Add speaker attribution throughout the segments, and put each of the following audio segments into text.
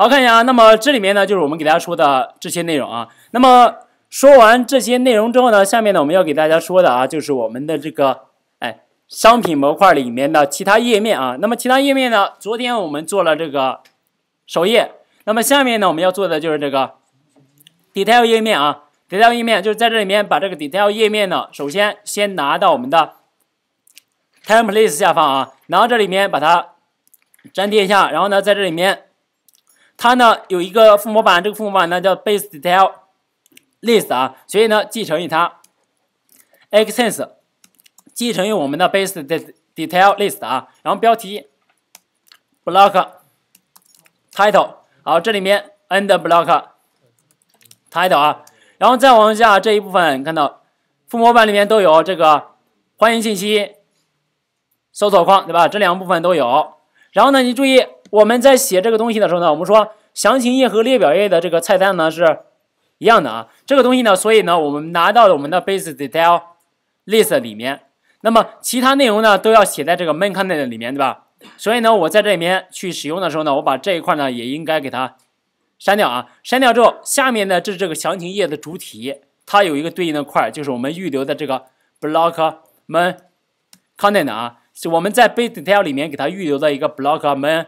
Speaker 1: 好看一下啊，那么这里面呢，就是我们给大家说的这些内容啊。那么说完这些内容之后呢，下面呢我们要给大家说的啊，就是我们的这个哎商品模块里面的其他页面啊。那么其他页面呢，昨天我们做了这个首页，那么下面呢我们要做的就是这个 detail 页面啊。detail 页面就是在这里面把这个 detail 页面呢，首先先拿到我们的 template 下方啊，然后这里面把它粘贴一下，然后呢在这里面。它呢有一个父模板，这个父模板呢叫 base detail list 啊，所以呢继承于它，extends 继承于我们的 base detail list 啊，然后标题 block title 好，这里面 end block title 啊，然后再往下这一部分，看到父模板里面都有这个欢迎信息、搜索框，对吧？这两部分都有，然后呢，你注意。我们在写这个东西的时候呢，我们说详情页和列表页的这个菜单呢是一样的啊。这个东西呢，所以呢，我们拿到了我们的 base detail list 里面，那么其他内容呢都要写在这个 main content 里面，对吧？所以呢，我在这里面去使用的时候呢，我把这一块呢也应该给它删掉啊。删掉之后，下面呢这是这个详情页的主体，它有一个对应的块，就是我们预留的这个 block main content 啊，是我们在 base detail 里面给它预留的一个 block main。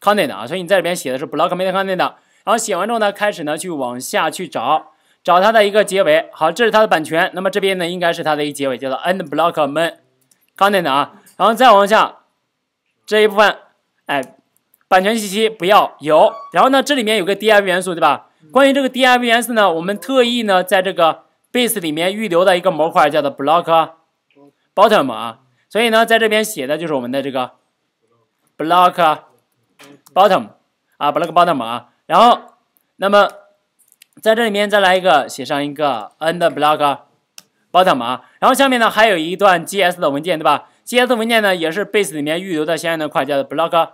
Speaker 1: content 啊，所以你在里边写的是 block main content，然后写完之后呢，开始呢去往下去找，找它的一个结尾。好，这是它的版权，那么这边呢应该是它的一个结尾，叫做 end block m e n content 啊。然后再往下这一部分，哎，版权信息不要有。然后呢，这里面有个 div 元素，对吧？关于这个 div 元素呢，我们特意呢在这个 base 里面预留的一个模块叫做 block bottom 啊，所以呢，在这边写的就是我们的这个 block。bottom，啊，block bottom 啊，然后，那么，在这里面再来一个，写上一个 end block bottom 啊，然后下面呢还有一段 gs 的文件，对吧？gs 文件呢也是 base 里面预留的相应的块，叫做 block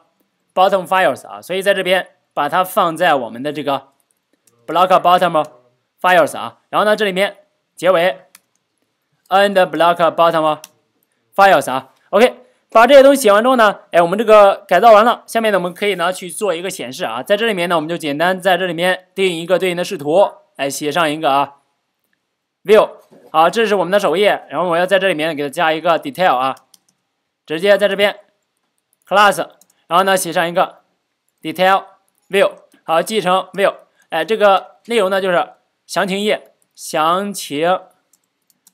Speaker 1: bottom files 啊，所以在这边把它放在我们的这个 block bottom files 啊，然后呢这里面结尾 end block bottom files 啊，OK。把这些东西写完之后呢，哎，我们这个改造完了，下面呢我们可以呢去做一个显示啊，在这里面呢我们就简单在这里面定一个对应的视图，哎，写上一个啊，view，好，这是我们的首页，然后我要在这里面给它加一个 detail 啊，直接在这边 class，然后呢写上一个 detail view，好，继承 view，哎，这个内容呢就是详情页，详情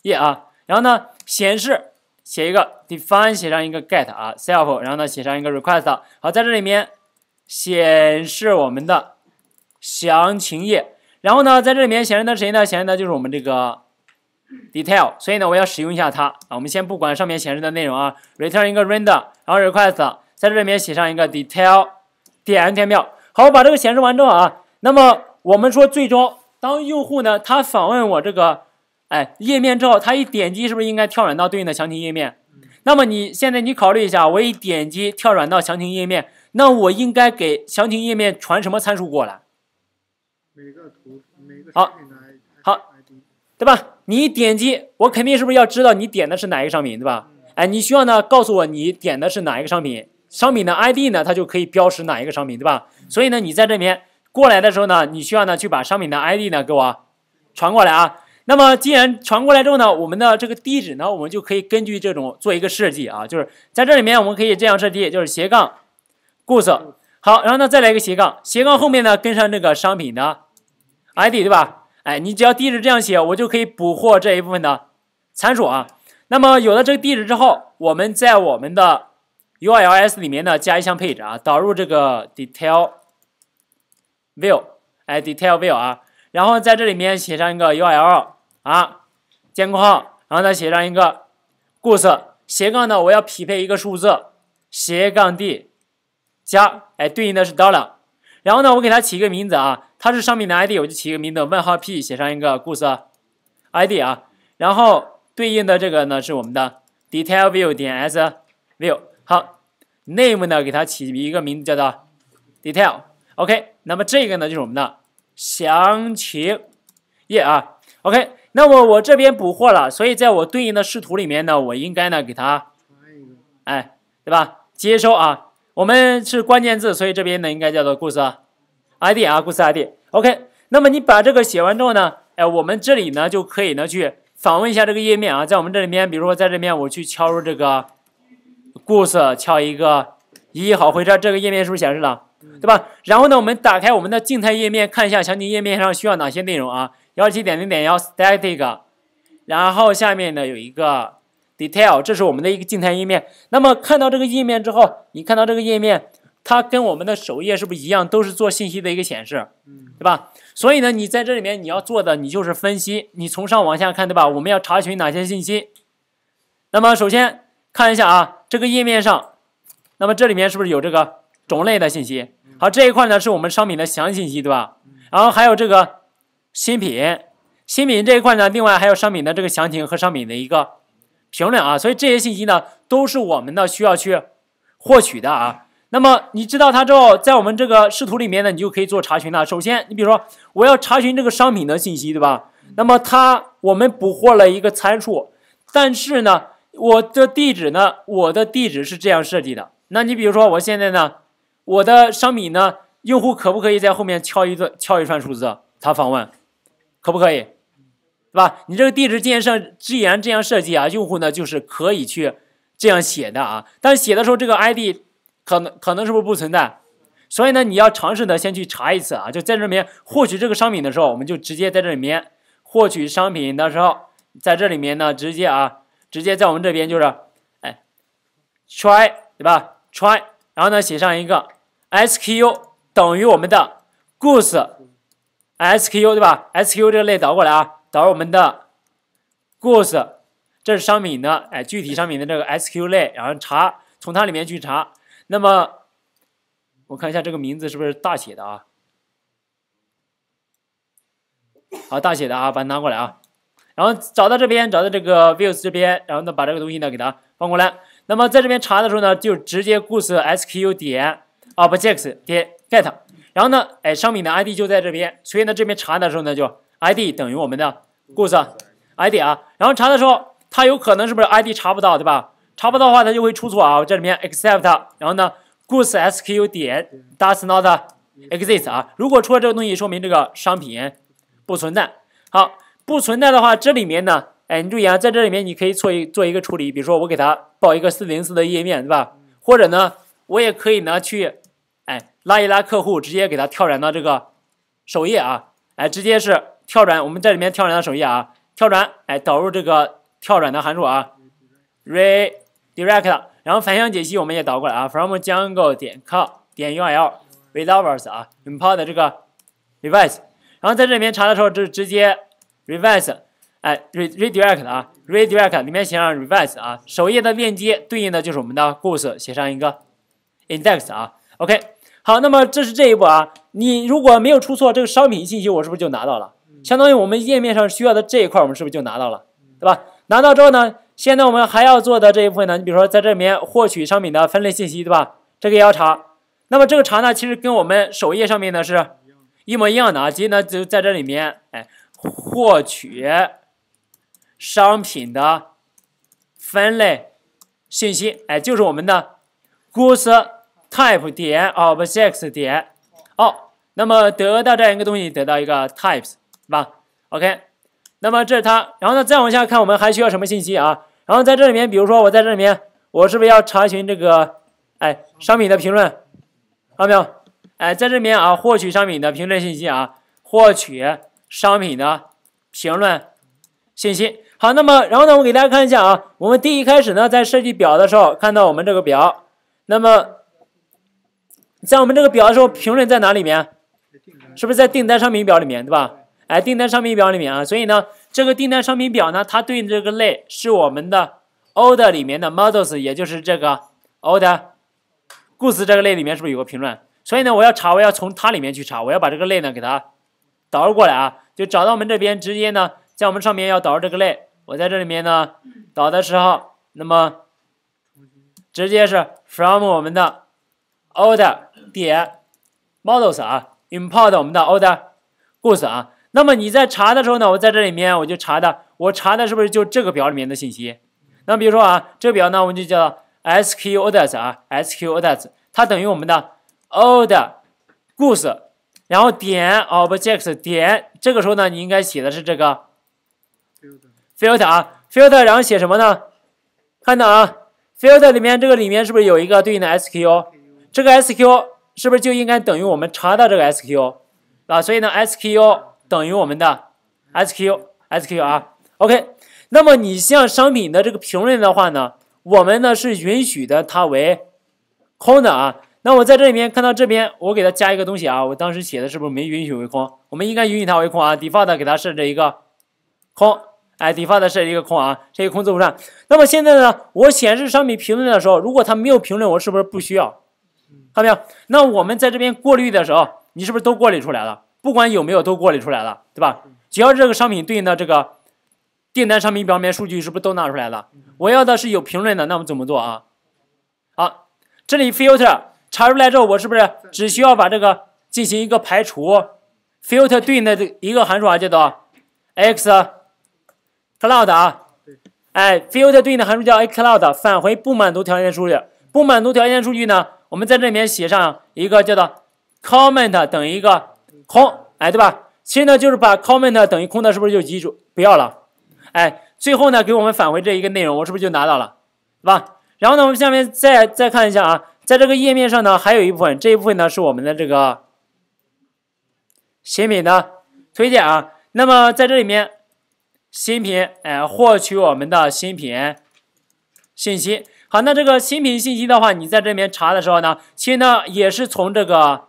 Speaker 1: 页啊，然后呢显示。写一个 define，写上一个 get 啊 self，然后呢写上一个 request。好，在这里面显示我们的详情页，然后呢，在这里面显示的谁呢？显示的就是我们这个 detail。所以呢，我要使用一下它啊。我们先不管上面显示的内容啊，return 一个 render，然后 request，在这里面写上一个 detail 点天庙。好，把这个显示完之后啊，那么我们说，最终当用户呢，他访问我这个。哎，页面之后，它一点击，是不是应该跳转到对应的详情页面？那么你现在你考虑一下，我一点击跳转到详情页面，那我应该给详情页面传什么参数过来？每个图每个好，对吧？你点击，我肯定是不是要知道你点的是哪一个商品，对吧？哎，你需要呢告诉我你点的是哪一个商品，商品的 ID 呢，它就可以标识哪一个商品，对吧？所以呢，你在这边过来的时候呢，你需要呢去把商品的 ID 呢给我传过来啊。那么既然传过来之后呢，我们的这个地址呢，我们就可以根据这种做一个设计啊，就是在这里面我们可以这样设计，就是斜杠，goods，好，然后呢再来一个斜杠，斜杠后面呢跟上这个商品的 ID，对吧？哎，你只要地址这样写，我就可以捕获这一部分的参数啊。那么有了这个地址之后，我们在我们的 URLS 里面呢加一项配置啊，导入这个 detail view，哎，detail view 啊，然后在这里面写上一个 URL。啊，尖括号，然后再写上一个故事斜杠呢，我要匹配一个数字斜杠 d 加，哎，对应的是 dollar，然后呢，我给它起一个名字啊，它是上面的 i d，我就起一个名字问号 p 写上一个故事 i d 啊，然后对应的这个呢是我们的 detail view 点 s view，好，name 呢给它起一个名字叫做 detail，OK，那么这个呢就是我们的详情页啊，OK。那么我这边补货了，所以在我对应的视图里面呢，我应该呢给它，哎，对吧？接收啊，我们是关键字，所以这边呢应该叫做 g o o d ID 啊，g o o d ID。OK，那么你把这个写完之后呢，哎，我们这里呢就可以呢去访问一下这个页面啊，在我们这里面，比如说在这边我去敲入这个 g o o d 敲一个一好回车，这个页面是不是显示了？对吧？然后呢，我们打开我们的静态页面，看一下详情页面上需要哪些内容啊？幺七点零点幺 static，然后下面呢有一个 detail，这是我们的一个静态页面。那么看到这个页面之后，你看到这个页面，它跟我们的首页是不是一样，都是做信息的一个显示，嗯，对吧？所以呢，你在这里面你要做的，你就是分析，你从上往下看，对吧？我们要查询哪些信息？那么首先看一下啊，这个页面上，那么这里面是不是有这个种类的信息？好，这一块呢是我们商品的详细信息，对吧？然后还有这个。新品，新品这一块呢，另外还有商品的这个详情和商品的一个评论啊，所以这些信息呢都是我们的需要去获取的啊。那么你知道它之后，在我们这个视图里面呢，你就可以做查询了。首先，你比如说我要查询这个商品的信息，对吧？那么它我们捕获了一个参数，但是呢，我的地址呢，我的地址是这样设计的。那你比如说我现在呢，我的商品呢，用户可不可以在后面敲一个敲一串数字，他访问？可不可以，对吧？你这个地址建设、既然这样设计啊，用户呢就是可以去这样写的啊。但写的时候，这个 ID 可能可能是不是不存在，所以呢，你要尝试的先去查一次啊。就在这里面获取这个商品的时候，我们就直接在这里面获取商品的时候，在这里面呢，直接啊，直接在我们这边就是，哎，try 对吧？try，然后呢写上一个 SKU 等于我们的 goods。SKU 对吧？SKU 这个类导过来啊，导入我们的 Goods，这是商品的，哎，具体商品的这个 SKU 类，然后查，从它里面去查。那么我看一下这个名字是不是大写的啊？好，大写的啊，把它拿过来啊。然后找到这边，找到这个 Views 这边，然后呢把这个东西呢给它放过来。那么在这边查的时候呢，就直接 Goods SKU 点 Object s 点 Get。然后呢，哎，商品的 ID 就在这边，所以呢，这边查的时候呢，就 ID 等于我们的 goods ID 啊。然后查的时候，它有可能是不是 ID 查不到，对吧？查不到的话，它就会出错啊。这里面 except，然后呢，goods SKU 点 does not exist 啊。如果出了这个东西，说明这个商品不存在。好，不存在的话，这里面呢，哎，你注意啊，在这里面你可以做一做一个处理，比如说我给它报一个404的页面，对吧？或者呢，我也可以呢去。拉一拉客户，直接给他跳转到这个首页啊！哎，直接是跳转，我们这里面跳转到首页啊，跳转哎，导入这个跳转的函数啊，redirect，然后反向解析我们也导过来啊，from django 点 com 点 url reverse 啊，import 这个 r e v i s e 然后在这里面查的时候就直接 r e v i s e 哎，redirect 啊，redirect 里面写上 r e v i s e 啊，首页的链接对应的就是我们的 goods，写上一个 index 啊，OK。好，那么这是这一步啊。你如果没有出错，这个商品信息我是不是就拿到了？相当于我们页面上需要的这一块，我们是不是就拿到了，对吧？拿到之后呢，现在我们还要做的这一部分呢，你比如说在这里面获取商品的分类信息，对吧？这个也要查。那么这个查呢，其实跟我们首页上面呢是一模一样的啊，天呢就在这里面，哎，获取商品的分类信息，哎，就是我们的公司。type 点 o b sex 点，哦，那么得到这样一个东西，得到一个 types，是吧？OK，那么这是它，然后呢，再往下看，我们还需要什么信息啊？然后在这里面，比如说我在这里面，我是不是要查询这个，哎，商品的评论，看到没有？哎，在这边啊，获取商品的评论信息啊，获取商品的评论信息。好，那么然后呢，我给大家看一下啊，我们第一开始呢，在设计表的时候，看到我们这个表，那么在我们这个表的时候，评论在哪里面？是不是在订单商品表里面，对吧？哎，订单商品表里面啊，所以呢，这个订单商品表呢，它对应这个类是我们的 order 里面的 models，也就是这个 order goods 这个类里面是不是有个评论？所以呢，我要查，我要从它里面去查，我要把这个类呢给它导入过来啊，就找到我们这边，直接呢，在我们上面要导入这个类，我在这里面呢导的时候，那么直接是 from 我们的 order。点 models 啊，import 我们的 o r d goods 啊。那么你在查的时候呢，我在这里面我就查的，我查的是不是就这个表里面的信息？那比如说啊，这表呢我们就叫 s q orders 啊 s q orders 它等于我们的 old goods，然后点 objects 点这个时候呢，你应该写的是这个 filter filter 啊，filter 然后写什么呢？看到啊，filter 里面这个里面是不是有一个对应的 s q 这个 s q 是不是就应该等于我们查到这个 SKU，啊？所以呢，SKU 等于我们的 SQ SQ 啊。OK，那么你像商品的这个评论的话呢，我们呢是允许的，它为空的啊。那我在这里面看到这边，我给它加一个东西啊。我当时写的是不是没允许为空？我们应该允许它为空啊。Default 给它设置一个空，哎，Default 设置一个空啊，这个空字不串。那么现在呢，我显示商品评论的时候，如果它没有评论，我是不是不需要？看到没有？那我们在这边过滤的时候，你是不是都过滤出来了？不管有没有都过滤出来了，对吧？只要这个商品对应的这个订单商品表面数据是不是都拿出来了？我要的是有评论的，那我们怎么做啊？好，这里 filter 查出来之后，我是不是只需要把这个进行一个排除？filter 对应的这一个函数啊，叫做 x cloud 啊？哎，filter 对应的函数叫 x cloud，返回不满足条件数据。不满足条件数据呢？我们在这里面写上一个叫做 comment 等于一个空，哎，对吧？其实呢，就是把 comment 等于空的，是不是就记住不要了？哎，最后呢，给我们返回这一个内容，我是不是就拿到了，对吧？然后呢，我们下面再再看一下啊，在这个页面上呢，还有一部分，这一部分呢是我们的这个新品的推荐啊。那么在这里面，新品，哎，获取我们的新品信息。好，那这个新品信息的话，你在这边查的时候呢，其实呢也是从这个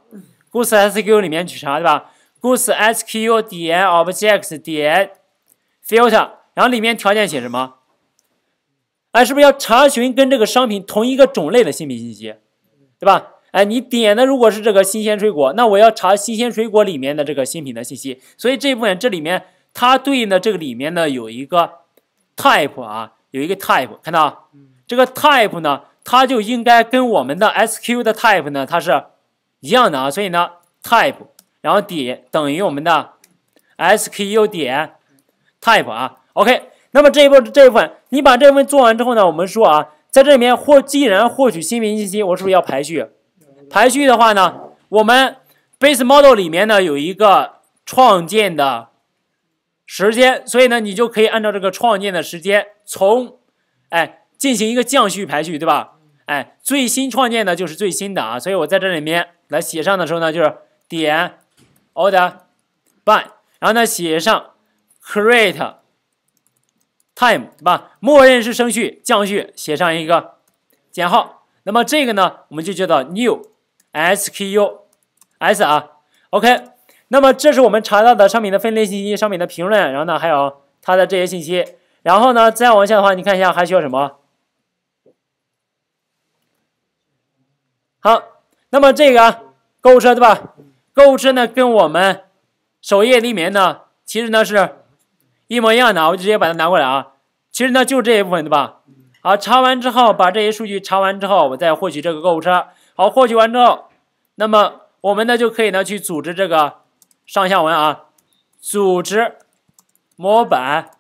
Speaker 1: g o o s e s q 里面去查，对吧？g o o s e s q 点 object s 点 filter，然后里面条件写什么？哎，是不是要查询跟这个商品同一个种类的新品信息，对吧？哎，你点的如果是这个新鲜水果，那我要查新鲜水果里面的这个新品的信息。所以这部分这里面它对应的这个里面呢有一个 type 啊，有一个 type，看到？这个 type 呢，它就应该跟我们的 SKU 的 type 呢，它是一样的啊。所以呢，type，然后点等于我们的 SKU 点 type 啊。OK，那么这一部这一部分，你把这一分做完之后呢，我们说啊，在这里面获既然获取新名信息，我是不是要排序？排序的话呢，我们 base model 里面呢有一个创建的时间，所以呢，你就可以按照这个创建的时间从，哎。进行一个降序排序，对吧？哎，最新创建的就是最新的啊，所以我在这里面来写上的时候呢，就是点 order by，然后呢写上 create time，对吧？默认是升序，降序写上一个减号。那么这个呢，我们就叫做 new sku s 啊，OK。那么这是我们查到的商品的分类信息、商品的评论，然后呢还有它的这些信息。然后呢再往下的话，你看一下还需要什么？好，那么这个购物车对吧？购物车呢，跟我们首页里面呢，其实呢是一模一样的，我就直接把它拿过来啊。其实呢就这一部分对吧？好，查完之后，把这些数据查完之后，我再获取这个购物车。好，获取完之后，那么我们呢就可以呢去组织这个上下文啊，组织模板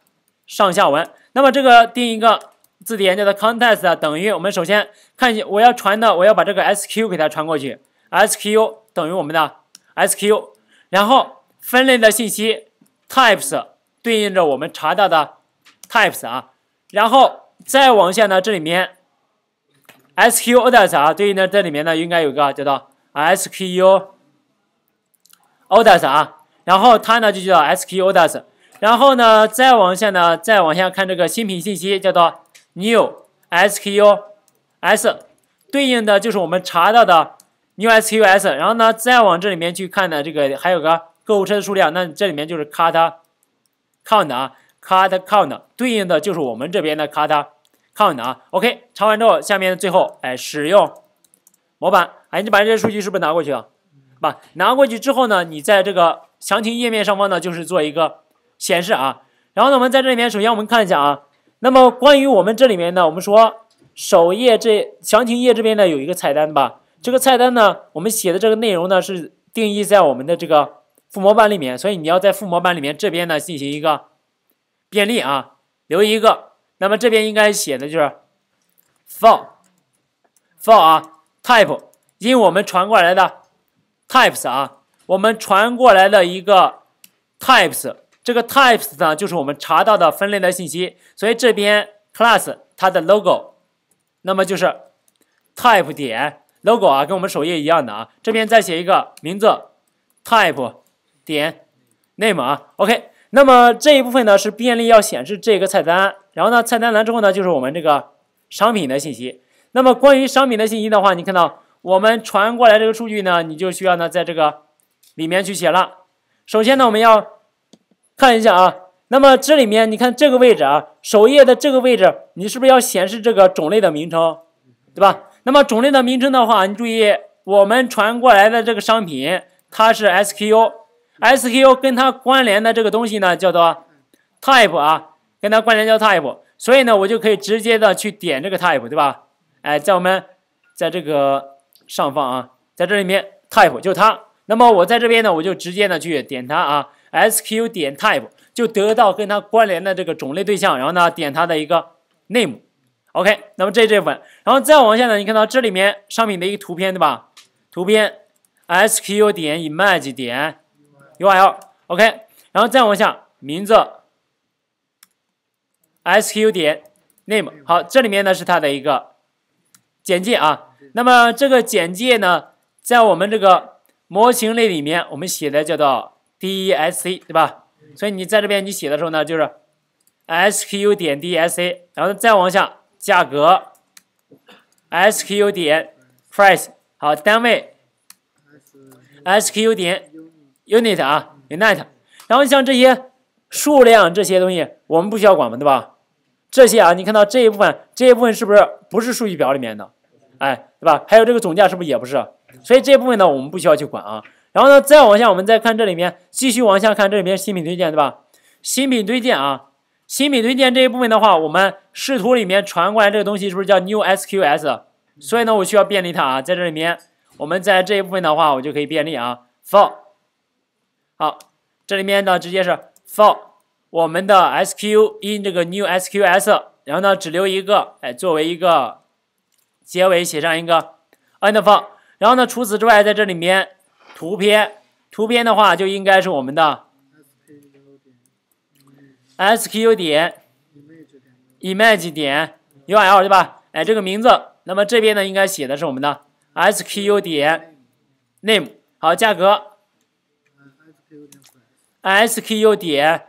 Speaker 1: 上下文。那么这个定一个字典叫做 context 等于我们首先。看，我要传的，我要把这个 SKU 给它传过去。SKU 等于我们的 SKU，然后分类的信息 types 对应着我们查到的 types 啊，然后再往下呢，这里面 SKU o r d e r s 啊，对应的这里面呢应该有个叫做 SKU o r d e r s 啊，然后它呢就叫 SKU o r d e r s 然后呢再往下呢，再往下看这个新品信息叫做 new SKU。S 对应的就是我们查到的 USQUS，然后呢，再往这里面去看呢，这个还有个购物车的数量，那这里面就是 cart count 啊，cart count 对应的就是我们这边的 cart count 啊。OK，查完之后，下面最后哎使用模板，哎你把这些数据是不是拿过去啊？把拿过去之后呢，你在这个详情页面上方呢就是做一个显示啊。然后呢，我们在这里面首先我们看一下啊，那么关于我们这里面呢，我们说。首页这详情页这边呢有一个菜单吧，这个菜单呢，我们写的这个内容呢是定义在我们的这个附模板里面，所以你要在附模板里面这边呢进行一个便利啊，留一个。那么这边应该写的就是 for for 啊，type，因为我们传过来的 types 啊，我们传过来的一个 types，这个 types 呢就是我们查到的分类的信息，所以这边 class 它的 logo。那么就是 type 点 logo 啊，跟我们首页一样的啊。这边再写一个名字，type 点 name 啊。OK，那么这一部分呢是便利要显示这个菜单，然后呢菜单栏之后呢就是我们这个商品的信息。那么关于商品的信息的话，你看到我们传过来这个数据呢，你就需要呢在这个里面去写了。首先呢我们要看一下啊。那么这里面你看这个位置啊，首页的这个位置，你是不是要显示这个种类的名称，对吧？那么种类的名称的话，你注意我们传过来的这个商品，它是 SKU，SKU 跟它关联的这个东西呢，叫做 Type 啊，跟它关联叫 Type，所以呢，我就可以直接的去点这个 Type，对吧？哎，在我们在这个上方啊，在这里面 Type 就它，那么我在这边呢，我就直接的去点它啊，SKU 点 Type。就得到跟它关联的这个种类对象，然后呢，点它的一个 name，OK，那么这一部分，然后再往下呢，你看到这里面商品的一个图片对吧？图片，SKU 点 image 点 URL，OK，然后再往下名字，SKU 点 name，好，这里面呢是它的一个简介啊。那么这个简介呢，在我们这个模型类里面，我们写的叫做 desc，对吧？所以你在这边你写的时候呢，就是 SKU 点 D S A，然后再往下价格，SKU 点 Price，好，单位，SKU 点 Unit 啊 Unit，然后像这些数量这些东西，我们不需要管嘛，对吧？这些啊，你看到这一部分，这一部分是不是不是数据表里面的？哎，对吧？还有这个总价是不是也不是？所以这部分呢，我们不需要去管啊。然后呢，再往下，我们再看这里面，继续往下看这里面新品推荐，对吧？新品推荐啊，新品推荐这一部分的话，我们视图里面传过来这个东西是不是叫 new SQS？所以呢，我需要便利它啊，在这里面，我们在这一部分的话，我就可以便利啊 for。好，这里面呢，直接是 for 我们的 SQ in 这个 new SQS，然后呢，只留一个，哎，作为一个结尾写上一个 end for。然后呢，除此之外，在这里面。图片，图片的话就应该是我们的 S Q U 点 Image 点 U L 对吧？哎，这个名字，那么这边呢应该写的是我们的 S Q U 点 Name。好，价格 S Q U 点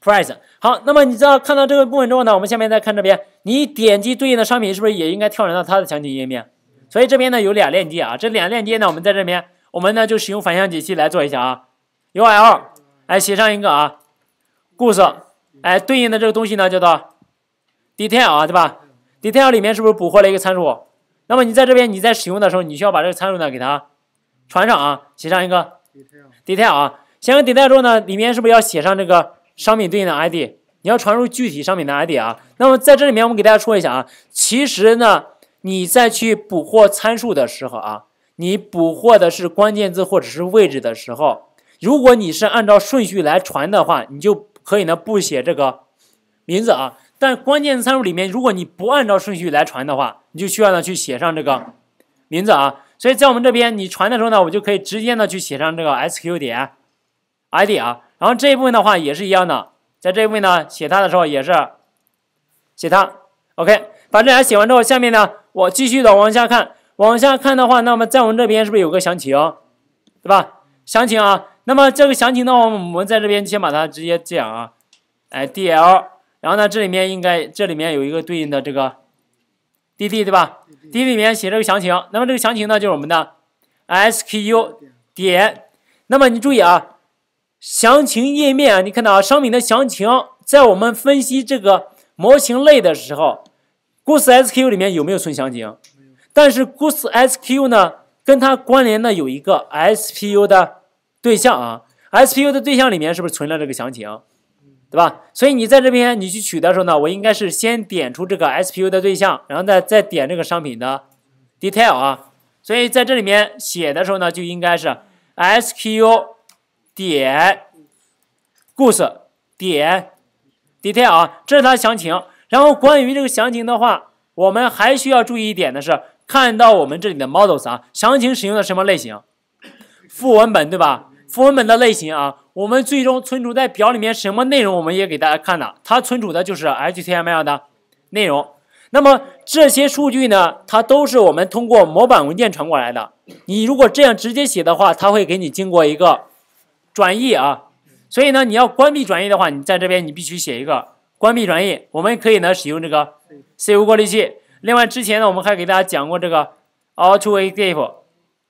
Speaker 1: Price。好，那么你知道看到这个部分之后呢，我们下面再看这边，你点击对应的商品是不是也应该跳转到它的详情页面？所以这边呢有俩链接啊，这两链接呢我们在这边。我们呢就使用反向解析来做一下啊，U L 哎，写上一个啊 g o o 哎对应的这个东西呢叫做 detail 啊，对吧？detail 里面是不是捕获了一个参数？那么你在这边你在使用的时候，你需要把这个参数呢给它传上啊，写上一个 detail，detail 啊，写上 detail 之后呢，里面是不是要写上这个商品对应的 ID？你要传入具体商品的 ID 啊。那么在这里面我们给大家说一下啊，其实呢你在去捕获参数的时候啊。你捕获的是关键字或者是位置的时候，如果你是按照顺序来传的话，你就可以呢不写这个名字啊。但关键字参数里面，如果你不按照顺序来传的话，你就需要呢去写上这个名字啊。所以在我们这边你传的时候呢，我就可以直接呢去写上这个 S Q 点 I D 啊。然后这一部分的话也是一样的，在这一位呢写它的时候也是写它。OK，把这俩写完之后，下面呢我继续的往下看。往下看的话，那么在我们这边是不是有个详情，对吧？详情啊，那么这个详情呢，我们我们在这边先把它直接这样啊，哎，D L，然后呢，这里面应该这里面有一个对应的这个 D D，对吧？D D 里面写这个详情，那么这个详情呢，就是我们的 S K U 点。那么你注意啊，详情页面啊，你看到啊，商品的详情，在我们分析这个模型类的时候 g o o s e S K U 里面有没有存详情？但是 g o o s e s q u 呢，跟它关联的有一个 SPU 的对象啊，SPU 的对象里面是不是存了这个详情，对吧？所以你在这边你去取的时候呢，我应该是先点出这个 SPU 的对象，然后再再点这个商品的 detail 啊，所以在这里面写的时候呢，就应该是 SKU 点 g o o s e 点 detail 啊，这是它详情。然后关于这个详情的话，我们还需要注意一点的是。看到我们这里的 models 啊，详情使用的什么类型？副文本，对吧？副文本的类型啊，我们最终存储在表里面什么内容？我们也给大家看了，它存储的就是 HTML 的内容。那么这些数据呢，它都是我们通过模板文件传过来的。你如果这样直接写的话，它会给你经过一个转译啊。所以呢，你要关闭转译的话，你在这边你必须写一个关闭转译。我们可以呢，使用这个 C U 过滤器。另外之前呢，我们还给大家讲过这个 autoescape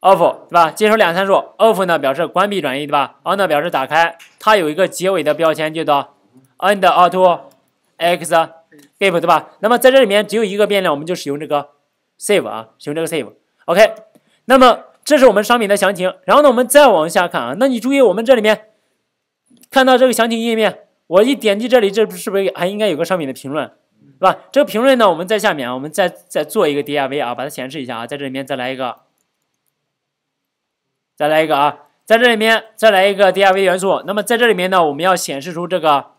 Speaker 1: of 对吧？接收两个参数，of 呢表示关闭转移，对吧 o n 呢，表示打开，它有一个结尾的标签叫做 end a u t o x g a p e 对吧？那么在这里面只有一个变量，我们就使用这个 save 啊，使用这个 save。OK，那么这是我们商品的详情。然后呢，我们再往下看啊，那你注意我们这里面看到这个详情页面，我一点击这里，这是不是还应该有个商品的评论？吧，这个评论呢，我们在下面啊，我们再再做一个 D I V 啊，把它显示一下啊，在这里面再来一个，再来一个啊，在这里面再来一个 D I V 元素。那么在这里面呢，我们要显示出这个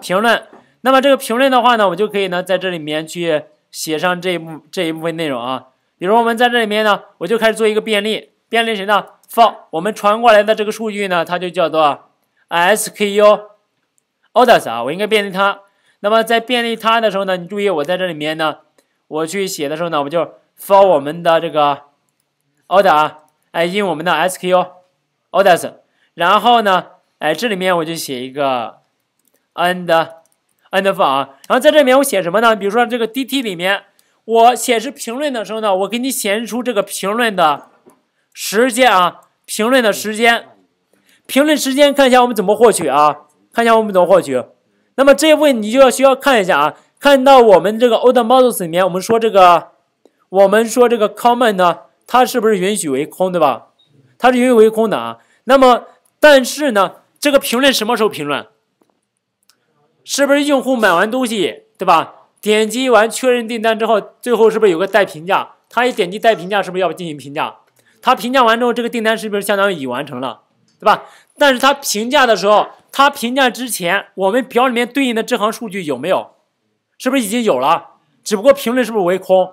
Speaker 1: 评论。那么这个评论的话呢，我就可以呢，在这里面去写上这一部这一部分内容啊。比如我们在这里面呢，我就开始做一个便利，便利谁呢？放我们传过来的这个数据呢，它就叫做 S K U orders 啊，我应该便利它。那么在便利它的时候呢，你注意我在这里面呢，我去写的时候呢，我就 for 我们的这个，order，啊，哎，用我们的 SQL，orders，然后呢，哎，这里面我就写一个，and，and for 啊，然后在这里面我写什么呢？比如说这个 DT 里面，我显示评论的时候呢，我给你显示出这个评论的时间啊，评论的时间，评论时间，看一下我们怎么获取啊，看一下我们怎么获取。那么这些问你就要需要看一下啊，看到我们这个 o l d e r models 里面，我们说这个，我们说这个 common 呢，它是不是允许为空，对吧？它是允许为空的啊。那么，但是呢，这个评论什么时候评论？是不是用户买完东西，对吧？点击完确认订单之后，最后是不是有个待评价？他一点击待评价，是不是要进行评价？他评价完之后，这个订单是不是相当于已完成了，对吧？但是他评价的时候。他评价之前，我们表里面对应的这行数据有没有？是不是已经有了？只不过评论是不是为空？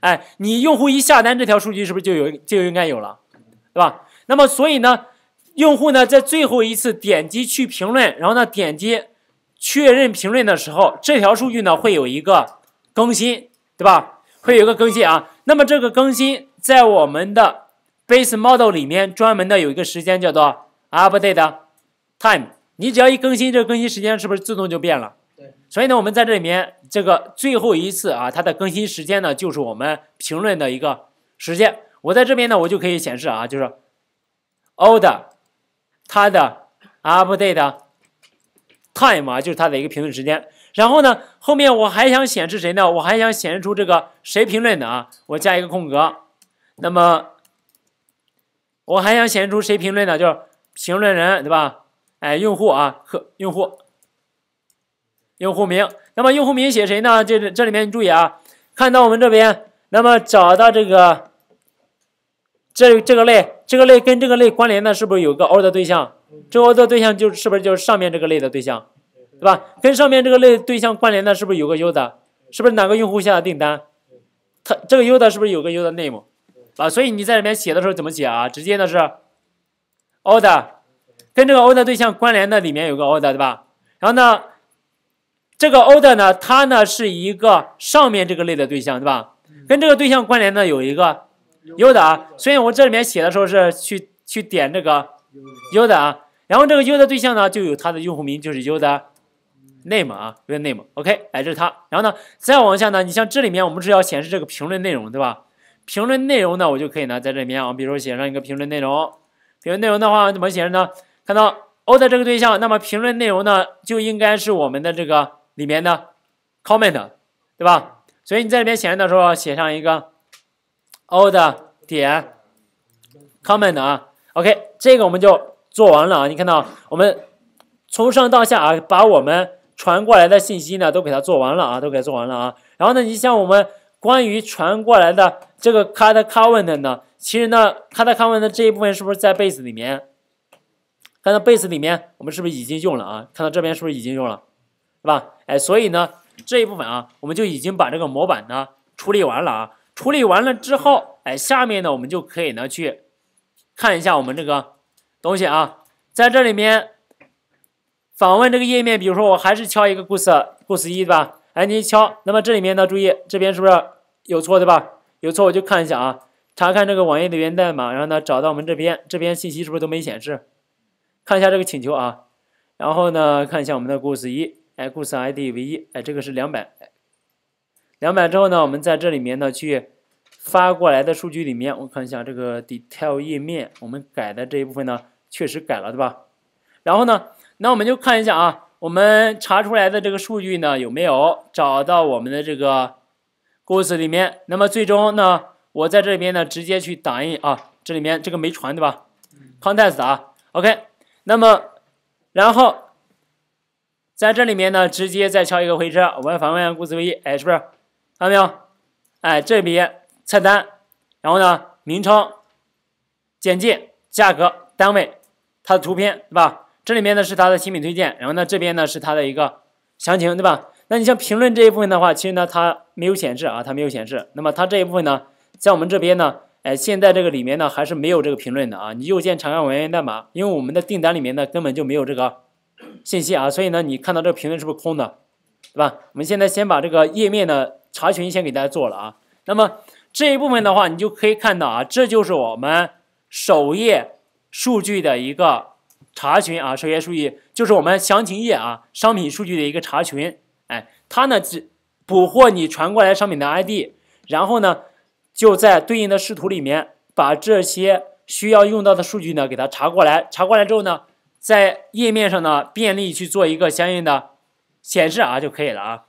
Speaker 1: 哎，你用户一下单，这条数据是不是就有就应该有了，对吧？那么所以呢，用户呢在最后一次点击去评论，然后呢点击确认评论的时候，这条数据呢会有一个更新，对吧？会有一个更新啊。那么这个更新在我们的 base model 里面专门的有一个时间叫做 update time。你只要一更新，这个更新时间是不是自动就变了？对。所以呢，我们在这里面，这个最后一次啊，它的更新时间呢，就是我们评论的一个时间。我在这边呢，我就可以显示啊，就是 O 的它的 update time 啊，就是它的一个评论时间。然后呢，后面我还想显示谁呢？我还想显示出这个谁评论的啊，我加一个空格。那么我还想显示出谁评论的，就是评论人，对吧？哎，用户啊，客用户，用户名。那么用户名写谁呢？这这里面你注意啊，看到我们这边，那么找到这个，这这个类，这个类跟这个类关联的是不是有个 order 对象？这 order 对象就是不是就是上面这个类的对象，对吧？跟上面这个类对象关联的是不是有个 user？是不是哪个用户下的订单？它这个 user 是不是有个 user name？啊，所以你在里面写的时候怎么写啊？直接的是 order。跟这个 order 对象关联的里面有个 order 对吧？然后呢，这个 order 呢，它呢是一个上面这个类的对象对吧？跟这个对象关联的有一个 user 啊，所以我这里面写的时候是去去点这个 user 啊，然后这个 user 对象呢就有它的用户名，就是 user name 啊，user name OK，哎，这是它。然后呢，再往下呢，你像这里面我们是要显示这个评论内容对吧？评论内容呢，我就可以呢在这里面啊，比如写上一个评论内容，评论内容的话怎么写呢？看到 O 的这个对象，那么评论内容呢，就应该是我们的这个里面的 comment，对吧？所以你在里面显示的时候，写上一个 O 的点 comment 啊。OK，这个我们就做完了啊。你看到我们从上到下啊，把我们传过来的信息呢，都给它做完了啊，都给它做完了啊。然后呢，你像我们关于传过来的这个 cut comment 呢，其实呢，cut comment 这一部分是不是在被子里面？看到 base 里面，我们是不是已经用了啊？看到这边是不是已经用了，是吧？哎，所以呢这一部分啊，我们就已经把这个模板呢处理完了啊。处理完了之后，哎，下面呢我们就可以呢去看一下我们这个东西啊。在这里面访问这个页面，比如说我还是敲一个 goose goose 一对吧？哎，你敲，那么这里面呢注意，这边是不是有错对吧？有错我就看一下啊，查看这个网页的源代码，然后呢找到我们这边这边信息是不是都没显示？看一下这个请求啊，然后呢，看一下我们的 goods 一，哎，goods ID 为一，哎，这个是两百，两百之后呢，我们在这里面呢去发过来的数据里面，我看一下这个 detail 页面，我们改的这一部分呢，确实改了，对吧？然后呢，那我们就看一下啊，我们查出来的这个数据呢，有没有找到我们的这个 goods 里面？那么最终呢，我在这边呢直接去打印啊，这里面这个没传对吧？context 啊，OK。那么，然后在这里面呢，直接再敲一个回车，我们问回顾思唯一，哎，是不是看到没有？哎，这边菜单，然后呢，名称、简介、价格、单位，它的图片对吧？这里面呢是它的新品推荐，然后呢这边呢是它的一个详情，对吧？那你像评论这一部分的话，其实呢它没有显示啊，它没有显示。那么它这一部分呢，在我们这边呢。哎，现在这个里面呢还是没有这个评论的啊！你右键查看网页代码，因为我们的订单里面呢根本就没有这个信息啊，所以呢你看到这个评论是不是空的，对吧？我们现在先把这个页面的查询先给大家做了啊。那么这一部分的话，你就可以看到啊，这就是我们首页数据的一个查询啊，首页数据就是我们详情页啊商品数据的一个查询。哎，它呢只捕获你传过来商品的 ID，然后呢。就在对应的视图里面，把这些需要用到的数据呢，给它查过来。查过来之后呢，在页面上呢，便利去做一个相应的显示啊就可以了啊。